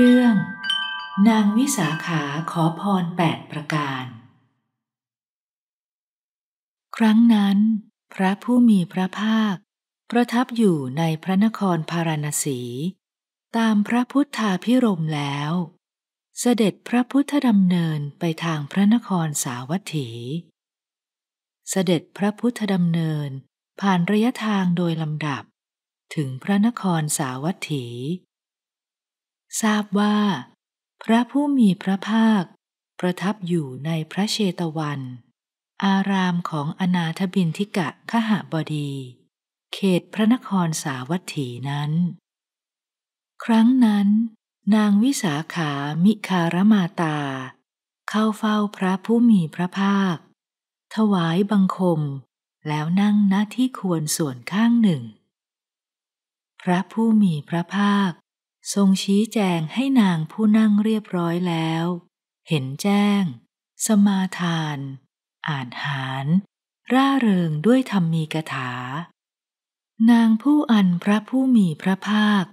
เรื่อง นางวิสาขาขอพรแปดประการ ครั้งนั้น พระผู้มีพระภาค ประทับอยู่ในพระนครพาราณสี ตามพระพุทธาพิรมแล้ว เสด็จพระพุทธดำเนินไปทางพระนครสาวัตถี เสด็จพระพุทธดำเนิน ผ่านระยะทางโดยลำดับถึงพระนครสาวัตถีทราบว่า พระผู้มีพระภาค ประทับอยู่ในพระเชตวัน อารามของอนาถบินทิกะขหบดี เขตพระนครสาวัตถีนั้น ครั้งนั้นนางวิสาขามิคารมาตา เข้าเฝ้าพระผู้มีพระภาค ถวายบังคมแล้วนั่งณที่ควรส่วนข้างหนึ่ง พระผู้มีพระภาคทรงชี้แจงให้นางผู้นั่งเรียบร้อยแล้ว เห็นแจ้ง สมาทานอ่านหาร ร่าเริงด้วยธรรมีกถา นางผู้อันพระผู้มีพระภาค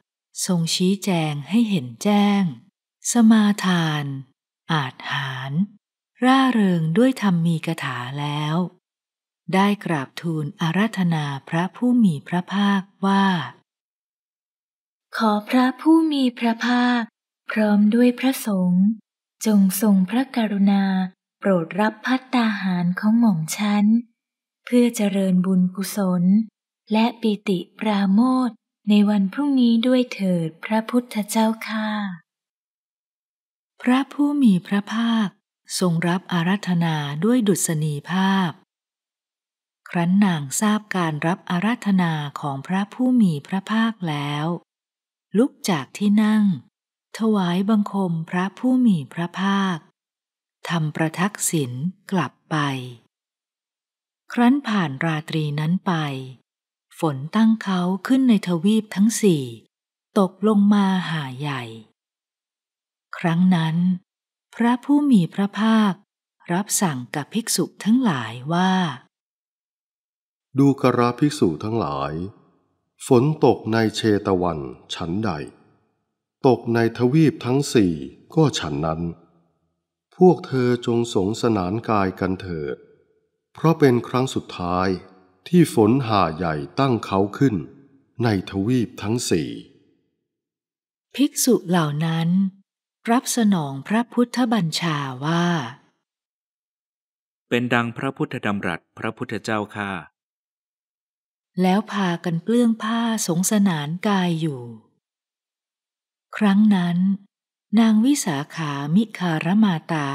ทรงชี้แจงให้เห็นแจ้ง สมาทาน อาจหาร ร่าเริงด้วยธรรมีกถาแล้ว ได้กราบทูลอารัธนาพระผู้มีพระภาคว่าขอพระผู้มีพระภาค พร้อมด้วยพระสงฆ์จงทรงพระกรุณา โปรดรับพัตตาหารของหม่อมฉันเพื่อเจริญบุญกุศล และปิติปราโมทในวันพรุ่งนี้ด้วยเถิดพระพุทธเจ้าค่ะพระผู้มีพระภาคทรงรับอารัธนาด้วยดุษณีภาพ ครั้นนางทราบการรับอารัธนาของพระผู้มีพระภาคแล้วลุกจากที่นั่ง ถวายบังคมพระผู้มีพระภาคทำประทักษิณกลับไป ครั้นผ่านราตรีนั้นไป ฝนตั้งเขาขึ้นในทวีปทั้งสี่ตกลงมาหาใหญ่ ครั้งนั้น พระผู้มีพระภาครับสั่งกับภิกษุทั้งหลายว่า ดูกราภิกษุทั้งหลายฝนตกในเชตวันฉันใดตกในทวีปทั้งสี่ก็ฉันนั้น พวกเธอจงสงสนานกายกันเถิดเพราะเป็นครั้งสุดท้ายที่ฝนห่าใหญ่ตั้งเขาขึ้น ในทวีปทั้งสี่ภิกษุเหล่านั้น รับสนองพระพุทธบัญชาว่า เป็นดังพระพุทธดำรัสพระพุทธเจ้าค่าแล้วพากันเปลื้องผ้าสงสนานกายอยู่ ครั้งนั้นนางวิสาขามิคารมาตา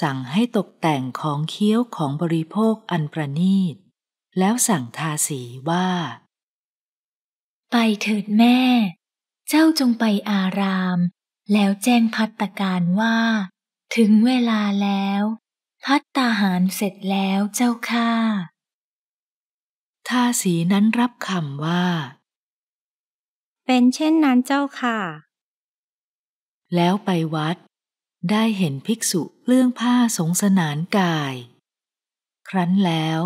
สั่งให้ตกแต่งของเคี้ยวของบริโภคอันประนีต แล้วสั่งทาสีว่า ไปเถิดแม่ เจ้าจงไปอาราม แล้วแจ้งพัตตการว่า ถึงเวลาแล้ว พัตตาหารเสร็จแล้วเจ้าค่าทาสีนั้นรับคำว่า เป็นเช่นนั้นเจ้าค่ะ แล้วไปวัด ได้เห็นภิกษุเรลื่องผ้าสงสนานกาย ครั้นแล้ว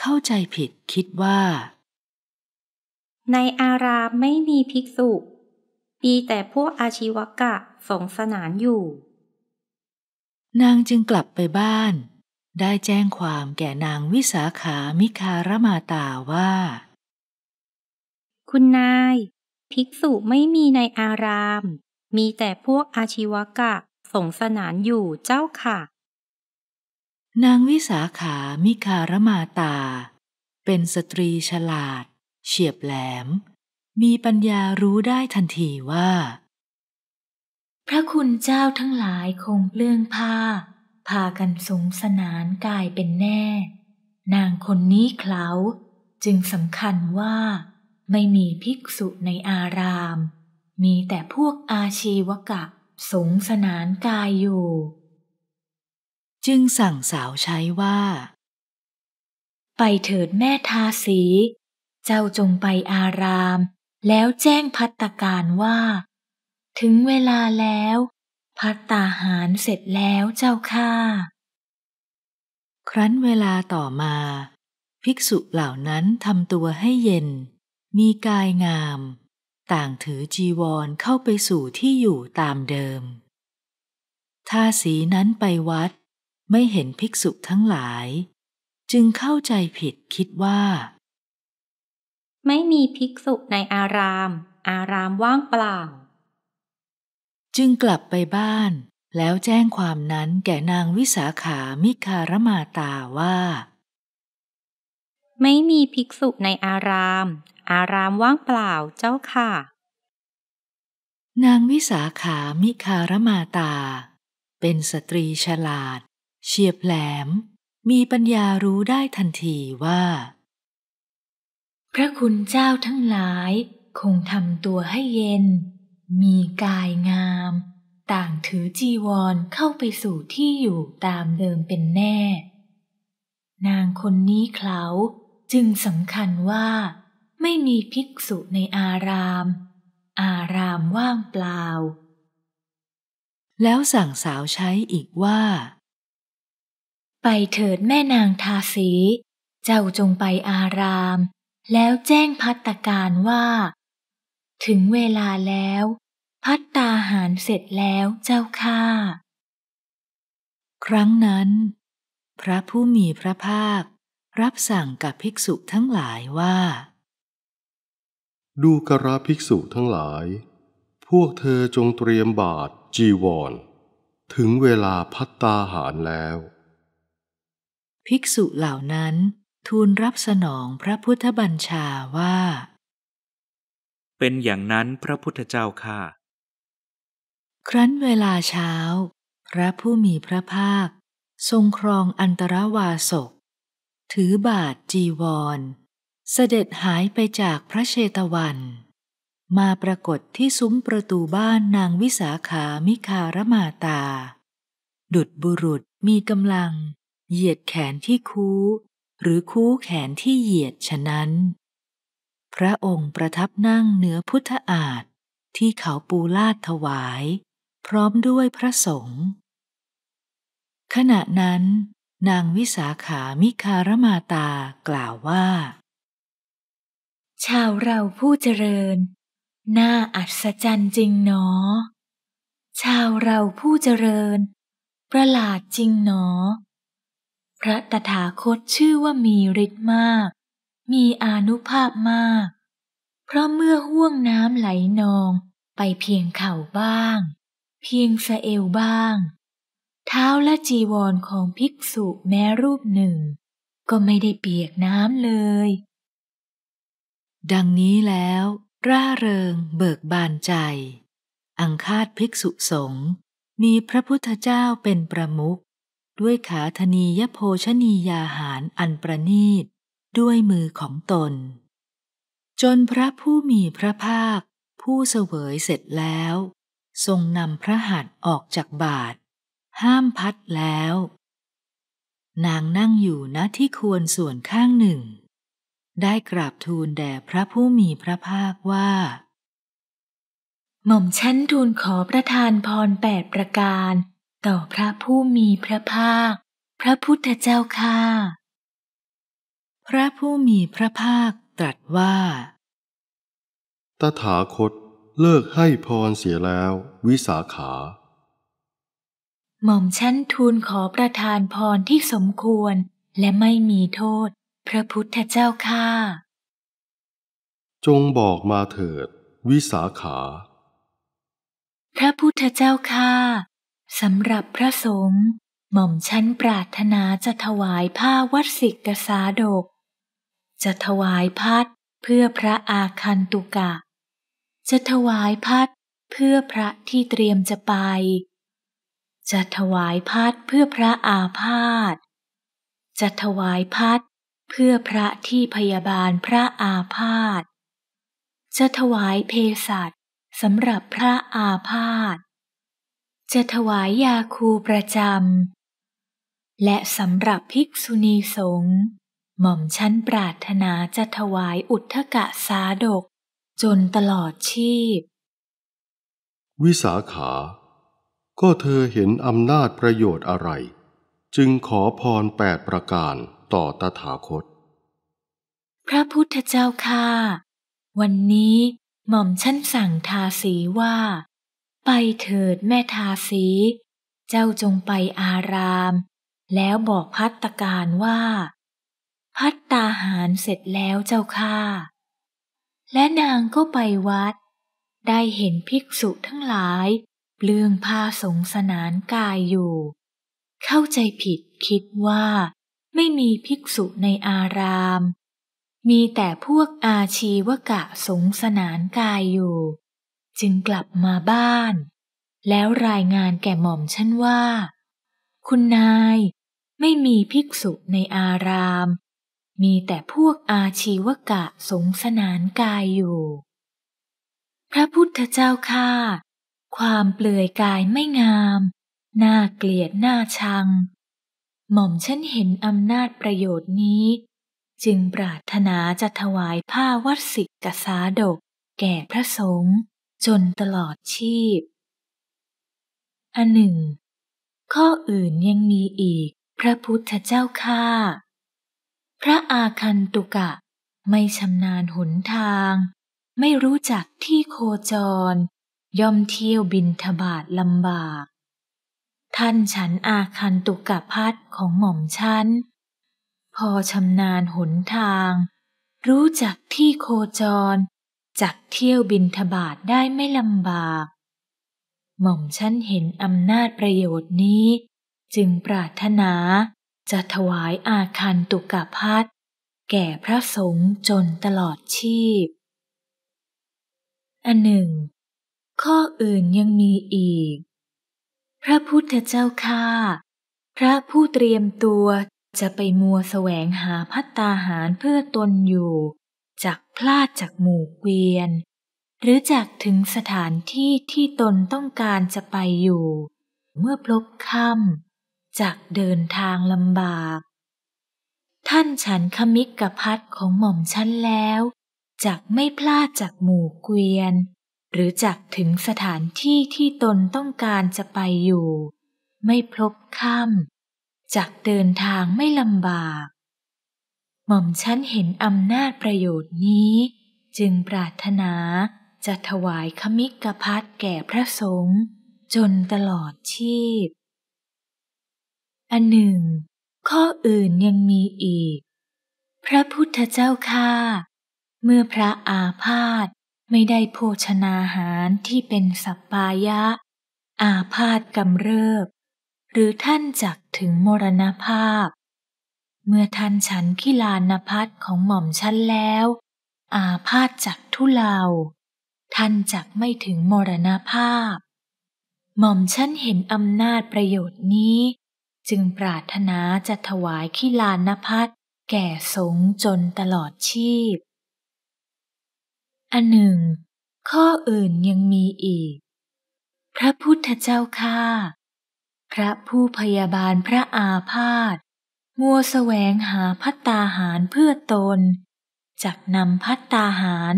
เข้าใจผิดคิดว่า ในอารามไม่มีภิกษุมีแต่พวกอาชีวกะสงสนานอยู่ นางจึงกลับไปบ้านได้แจ้งความแก่นางวิสาขา มิคารมาตาว่า คุณนาย ภิกษุไม่มีในอาราม มีแต่พวกอาชีวกะ สงสนานอยู่เจ้าค่ะ นางวิสาขา มิคารมาตา เป็นสตรีฉลาด เฉียบแหลม มีปัญญารู้ได้ทันทีว่า พระคุณเจ้าทั้งหลายคงเลื่องผ้าพากันสงสนานกายเป็นแน่ นางคนนี้เขาจึงสำคัญว่า ไม่มีภิกษุในอาราม มีแต่พวกอาชีวกะสงสนานกายอยู่ จึงสั่งสาวใช้ว่า ไปเถิดแม่ทาสี เจ้าจงไปอาราม แล้วแจ้งพัตการว่า ถึงเวลาแล้วพัตตาหารเสร็จแล้วเจ้าค่าครั้นเวลาต่อมา ภิกษุเหล่านั้นทำตัวให้เย็น มีกายงาม ต่างถือจีวรเข้าไปสู่ที่อยู่ตามเดิมท่าสีนั้นไปวัด ไม่เห็นภิกษุทั้งหลาย จึงเข้าใจผิดคิดว่า ไม่มีภิกษุในอาราม อารามว่างเปล่าจึงกลับไปบ้าน แล้วแจ้งความนั้นแก่นางวิสาขามิคารมาตาว่า ไม่มีภิกษุในอาราม อารามว่างเปล่าเจ้าค่ะ นางวิสาขามิคารมาตา เป็นสตรีฉลาด เฉียบแหลม มีปัญญารู้ได้ทันทีว่า พระคุณเจ้าทั้งหลาย คงทำตัวให้เย็นมีกายงาม ต่างถือจีวรเข้าไปสู่ที่อยู่ตามเดิมเป็นแน่ นางคนนี้เขาจึงสำคัญว่า ไม่มีภิกษุในอาราม อารามว่างเปล่า แล้วสั่งสาวใช้อีกว่า ไปเถิดแม่นางทาสี เจ้าจงไปอาราม แล้วแจ้งพัตการว่าถึงเวลาแล้ว พัตตาหารเสร็จแล้วเจ้าค่าครั้งนั้น พระผู้มีพระภาครับสั่งกับภิกษุทั้งหลายว่า ดูกระภิกษุทั้งหลาย พวกเธอจงเตรียมบาทจีวร ถึงเวลาพัตตาหารแล้ว ภิกษุเหล่านั้น ทูลรับสนองพระพุทธบัญชาว่าเป็นอย่างนั้นพระพุทธเจ้าค่ะ ครั้นเวลาเช้าพระผู้มีพระภาค ทรงครองอันตรวาสก ถือบาทจีวร เสด็จหายไปจากพระเชตวัน มาปรากฏที่ซุ้มประตูบ้านนางวิสาขามิคารมาตา ดุดบุรุษมีกำลังเหยียดแขนที่คูหรือคู่แขนที่เหยียดฉะนั้นพระองค์ประทับนั่งเหนือพุทธอาฏที่เขาปูลาดถวาย พร้อมด้วยพระสงฆ์ขณะนั้นนางวิสาขามิคารมาตากล่าวว่า ชาวเราผู้เจริญ น่าอัศจรรย์จริงหนอ ชาวเราผู้เจริญ ประหลาดจริงหนอ พระตถาคตชื่อว่ามีฤทธิ์มากมีอานุภาพมาก เพราะเมื่อห่วงน้ำไหลนองไปเพียงเข่าบ้าง เพียงสะเอวบ้าง เท้าและจีวรของภิกษุแม้รูปหนึ่ง ก็ไม่ได้เปียกน้ำเลย ดังนี้แล้วร่าเริงเบิกบานใจ อังคาดภิกษุสงฆ์มีพระพุทธเจ้าเป็นประมุขด้วยขาธนียโภชนียาหารอันประนีตด้วยมือของตน จนพระผู้มีพระภาค ผู้เสวยเสร็จแล้ว ทรงนำพระหัตถ์ออกจากบาท ห้ามพัดแล้ว นางนั่งอยู่ณที่ควรส่วนข้างหนึ่ง ได้กราบทูลแด่พระผู้มีพระภาคว่า หม่อมฉันทูลขอประทานพรแปดประการ ต่อพระผู้มีพระภาค พระพุทธเจ้าค่าระผู้มีพระภาคตรัสว่า ตถาคตเลิกให้พรเสียแล้ววิสาขา หม่อมชั้นทูลขอประทานพรที่สมควร และไม่มีโทษ พระพุทธเจ้าข้าจงบอกมาเถิดวิสาขา พระพุทธเจ้าข้าสำหรับพระสงฆ์หม่อมชั้นปรารถนาจะถวายผ้าวัดสิกกษาดกจะถวายพัดเพื่อพระอาคันตุกะ จะถวายพัดเพื่อพระที่เตรียมจะไป จะถวายพัดเพื่อพระอาพาธ จะถวายพัดเพื่อพระที่พยาบาลพระอาพาธ จะถวายเภสัชสำหรับพระอาพาธ จะถวายยาคูประจำและสำหรับภิกษุณีสงฆ์หม่อมชั้นปรารถนาจะถวายอุทธกะสาดกจนตลอดชีพ วิสาขา ก็เธอเห็นอำนาจประโยชน์อะไร จึงขอพรแปดประการต่อตถาคต พระพุทธเจ้าค่า วันนี้หม่อมชั้นสั่งทาสีว่า ไปเถิดแม่ทาสี เจ้าจงไปอาราม แล้วบอกพัตการว่าพัดตาหารเสร็จแล้วเจ้าค่ะ และนางก็ไปวัด ได้เห็นภิกษุทั้งหลาย เปลืองผ้าสงสนานกายอยู่ เข้าใจผิดคิดว่า ไม่มีภิกษุในอาราม มีแต่พวกอาชีวกะสงสนานกายอยู่ จึงกลับมาบ้าน แล้วรายงานแก่หม่อมฉันว่า คุณนายไม่มีภิกษุในอารามมีแต่พวกอาชีวกะสงสนานกายอยู่ พระพุทธเจ้าค่า ความเปลือยกายไม่งาม น่าเกลียดน่าชัง หม่อมฉันเห็นอำนาจประโยชน์นี้ จึงปรารถนาจะถวายผ้าวัดสิกกษาดก แก่พระสงฆ์จนตลอดชีพ อันหนึ่ง ข้ออื่นยังมีอีก พระพุทธเจ้าข้าพระอาคันตุกะไม่ชำนาญหนทาง ไม่รู้จักที่โคจรย่อมเที่ยวบินทบาทลำบาก ท่านฉันอาคันตุกะพัดของหม่อมฉันพอชำนาญหนทางรู้จักที่โคจร จักเที่ยวบินทบาทได้ไม่ลำบาก หม่อมฉันเห็นอำนาจประโยชน์นี้ จึงปรารถนาจะถวายอาคันตุกพัทแก่พระสงฆ์จนตลอดชีพ อันหนึ่ง ข้ออื่นยังมีอีก พระพุทธเจ้าข้าพระผู้เตรียมตัวจะไปมัวแสวงหาพัตตาหารเพื่อตนอยู่ จากพลาดจากหมู่เกวียน หรือจากถึงสถานที่ที่ตนต้องการจะไปอยู่ เมื่อพลบค่ำจากเดินทางลำบาก ท่านฉันขมิกกพัดของหม่อมฉันแล้ว จากไม่พลาดจากหมู่เกวียน หรือจากถึงสถานที่ที่ตนต้องการจะไปอยู่ ไม่พลบค่ำจากเดินทางไม่ลำบาก หม่อมฉันเห็นอำนาจประโยชน์นี้ จึงปรารถนาจะถวายขมิกกพัดแก่พระสงฆ์จนตลอดชีพอันหนึ่งข้ออื่นยังมีอีก พระพุทธเจ้าข้าเมื่อพระอาพาธไม่ได้โภชนาหารที่เป็นสัปปายะ อาพาธกำเริบ หรือท่านจักถึงมรณภาพ เมื่อท่านฉันขีลานพัทของหม่อมฉันแล้ว อาพาธจักทุเลาท่านจักไม่ถึงมรณภาพ หม่อมฉันเห็นอำนาจประโยชน์นี้จึงปรารถนาจะถวายขี้ลานพัฒแก่สงจนตลอดชีพ อันหนึ่ง ข้ออื่นยังมีอีก พระพุทธเจ้าข้าพระผู้พยาบาลพระอาพาธ มัวแสวงหาพัตตาหารเพื่อตนจักนำพัตตาหาร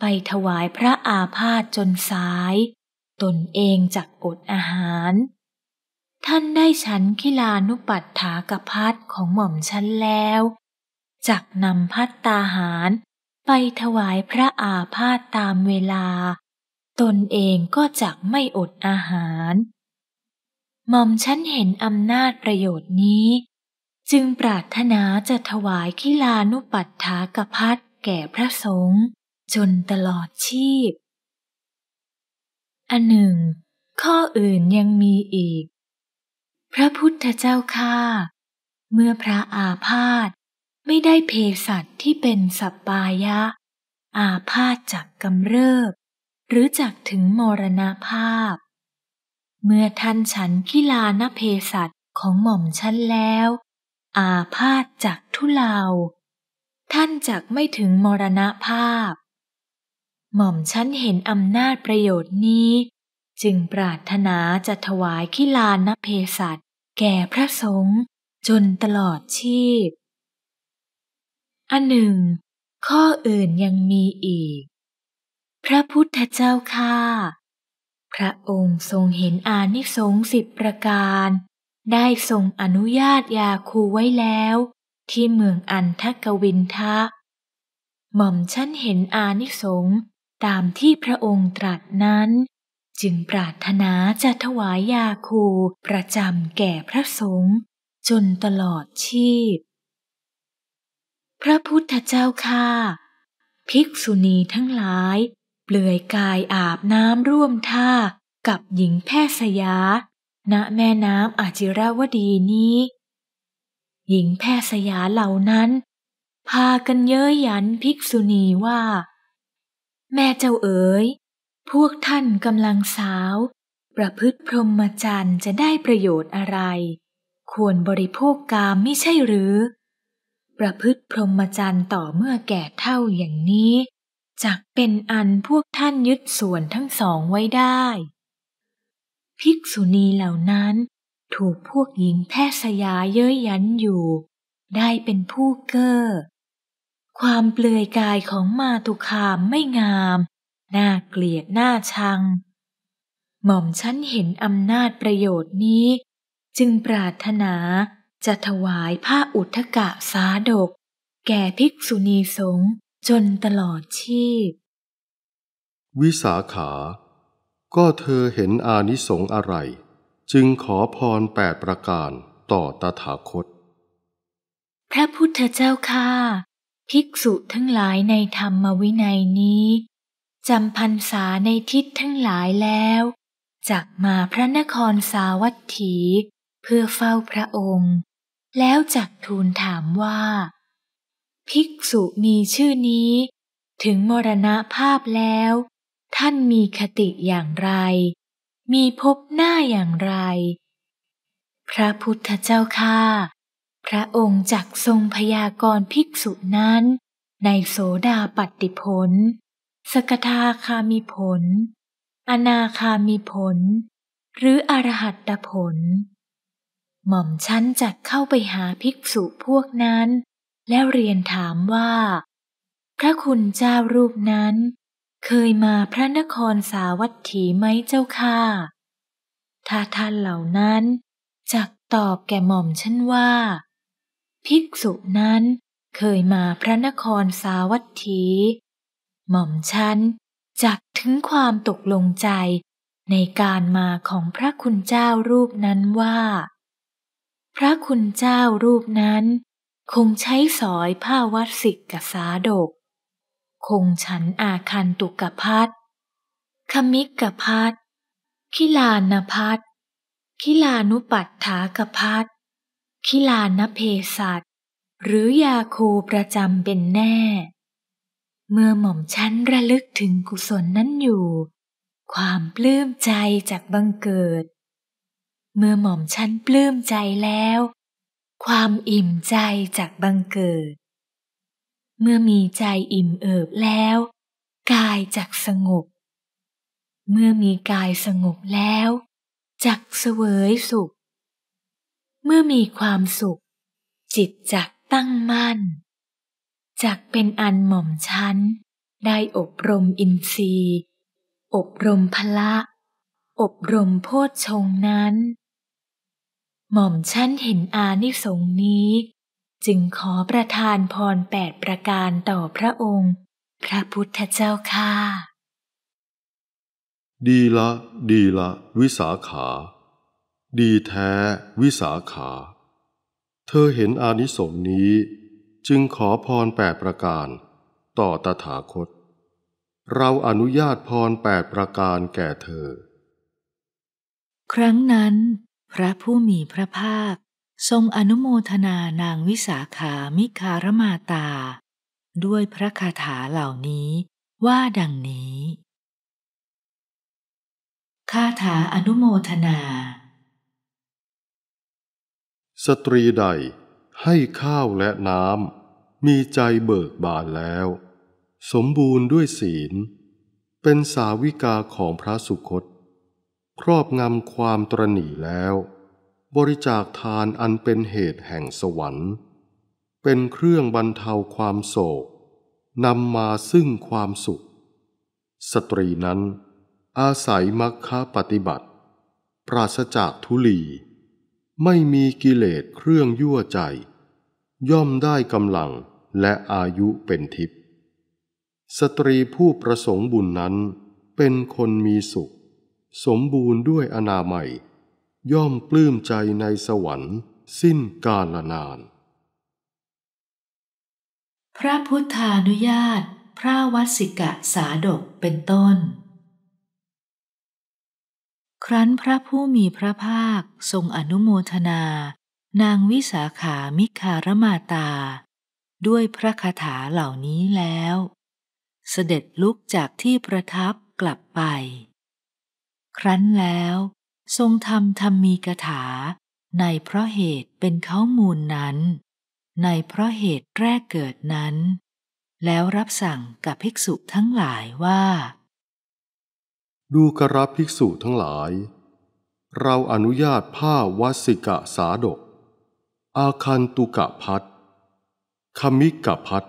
ไปถวายพระอาพาธจนสาย ตนเองจักอดอาหารท่านได้ฉันคิลานุปัฏฐากพัดของหม่อมฉันแล้วจักนำพัดตาหารไปถวายพระอาพาธตามเวลา ตนเองก็จักไม่อดอาหาร หม่อมฉันเห็นอำนาจประโยชน์นี้ จึงปรารถนาจะถวายคิลานุปัฏฐากพัดแก่พระสงฆ์จนตลอดชีพอันหนึ่ง ข้ออื่นยังมีอีกพระพุทธเจ้าค่า เมื่อพระอาพาธไม่ได้เพศสัตว์ที่เป็นสัปปายะ อาพาธจากกำเริบ หรือจากถึงมรณภาพ เมื่อท่านฉันกิลานเศสั์ของหม่อมฉันแล้ว อาพาธจากทุเลาท่านจักไม่ถึงมรณภาพ หม่อมฉันเห็นอำนาจประโยชน์นี้จึงปรารถนาจะถวายขิลานเพศัตแก่พระสงฆ์จนตลอดชีพ อันหนึ่ง ข้ออื่นยังมีอีก พระพุทธเจ้าข้าพระองค์ทรงเห็นอานิสงส์สิบประการ ได้ทรงอนุญาตยาคูไว้แล้ว ที่เมืองอันทกวินทะ หม่อมฉันเห็นอานิสงส์ตามที่พระองค์ตรัสนั้นจึงปรารถนาจะถวายยาคูประจำแก่พระสงฆ์จนตลอดชีพ พระพุทธเจ้าค่าภิกษุณีทั้งหลาย เปลือยกายอาบน้ำร่วมท่ากับหญิงแพทย์สยา ณแม่น้ำอาจิราวดีนี้ หญิงแพทย์สยาเหล่านั้น พากันเย้ยยันภิกษุณีว่า แม่เจ้าเอ๋ยพวกท่านกำลังสาว ประพฤติพรหมจรรย์จะได้ประโยชน์อะไร ควรบริโภคกามไม่ใช่หรือ ประพฤติพรหมจรรย์ต่อเมื่อแก่เท่าอย่างนี้จักเป็นอันพวกท่านยึดส่วนทั้งสองไว้ได้ ภิกษุณีเหล่านั้นถูกพวกหญิงแพทยยาเย้ยยันอยู่ ได้เป็นผู้เก้อ ความเปลือยกายของมาตุคามไม่งามน่าเกลียดน่าชัง หม่อมฉันเห็นอำนาจประโยชน์นี้ จึงปรารถนาจะถวายผ้าอุทกะสาดก แก่ภิกษุณีสงฆ์จนตลอดชีพ วิสาขาก็เธอเห็นอานิสงส์อะไร จึงขอพรแปดประการต่อตถาคตพระพุทธเจ้าค่าภิกษุทั้งหลายในธรรมวินัยนี้จำพรรษาในทิศทั้งหลายแล้ว จักมาพระนครสาวัตถี เพื่อเฝ้าพระองค์ แล้วจักทูลถามว่า ภิกษุมีชื่อนี้ ถึงมรณะภาพแล้ว ท่านมีคติอย่างไร มีพบหน้าอย่างไร พระพุทธเจ้าค่าพระองค์จักทรงพยากรณ์ภิกษุนั้น ในโสดาปัตติผลสกทาคามีผล อนาคามีผล หรืออรหัตตผล หม่อมชั้นจักเข้าไปหาภิกษุพวกนั้นแล้วเรียนถามว่า พระคุณเจ้ารูปนั้นเคยมาพระนครสาวัตถีไหมเจ้าค่ะถ้าท่านเหล่านั้นจักตอบแก่หม่อมชั้นว่า ภิกษุนั้น เคยมาพระนครสาวัตถีหม่อมฉันจักถึงความตกลงใจในการมาของพระคุณเจ้ารูปนั้นว่า พระคุณเจ้ารูปนั้นคงใช้สอยผ้าวัดสิกกสาดก คงฉันอาคันตุกพัทคมิกกพัทคิลานพัทคิลานุปัฏฐากพัทคิลานเพศัตหรือยาคูประจำเป็นแน่เมื่อหม่อมชั้นระลึกถึงกุศลนั้นอยู่ ความปลื้มใจจากบังเกิด เมื่อหม่อมชั้นปลื้มใจแล้ว ความอิ่มใจจากบังเกิด เมื่อมีใจอิ่มเอิบแล้ว กายจากสงบ เมื่อมีกายสงบแล้ว จักเสวยสุข เมื่อมีความสุข จิตจักตั้งมั่นจากเป็นอันหม่อมชั้นได้อบรมอินทรีย์ อบรมพละ อบรมโพชฌงนั้น หม่อมชั้นเห็นอานิสงส์นี้ จึงขอประทานพรแปดประการต่อพระองค์ พระพุทธเจ้าค่ะ ดีละดีละวิสาขา ดีแท้วิสาขา เธอเห็นอานิสงส์นี้จึงขอพรแปดประการ ต่อตถาคต เราอนุญาตพรแปดประการแก่เธอ ครั้งนั้น พระผู้มีพระภาคทรงอนุโมทนานางวิสาขามิคารมาตา ด้วยพระคาถาเหล่านี้ว่าดังนี้ คาถาอนุโมทนา สตรีใดให้ข้าวและน้ำ มีใจเบิกบานแล้ว สมบูรณ์ด้วยศีล เป็นสาวิกาของพระสุคตครอบงำความตรหนีแล้ว บริจาคทานอันเป็นเหตุแห่งสวรรค์ เป็นเครื่องบรรเทาความโศกนำมาซึ่งความสุข สตรีนั้น อาศัยมรรคปฏิบัติ ปราศจากทุลี ไม่มีกิเลสเครื่องยั่วใจย่อมได้กำลังและอายุเป็นทิพย์สตรีผู้ประสงค์บุญนั้นเป็นคนมีสุข สมบูรณ์ด้วยอนาใหม่ยย่อมปลื้มใจในสวรรค์สิ้นกาลนาน พระพุทธานุญาต พระวสิกะสาดกเป็นต้น ครั้นพระผู้มีพระภาคทรงอนุโมทนานางวิสาขามิคารมาตา ด้วยพระคาถาเหล่านี้แล้ว เสด็จลุกจากที่ประทับกลับไป ครั้นแล้ว ทรงทำธรรมมีกถา ในเพราะเหตุเป็นข้ามูลนั้น ในเพราะเหตุแรกเกิดนั้น แล้วรับสั่งกับภิกษุทั้งหลายว่า ดูกระภิกษุทั้งหลาย เราอนุญาตผ้าวสิกะสาดกอาคันตุกะพัทคมิกะพัท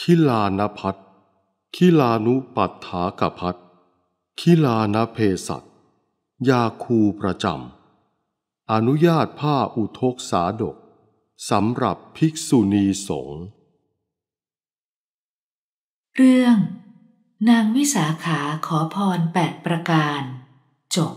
คิลานพัทคิลานุปัฏฐากะพัทคิลานเพสัต ยาคูประจำ อนุญาตผ้าอุทกสาดกสำหรับภิกษุณีสงฆ์เรื่อง นางวิสาขาขอพรแปดประการจบ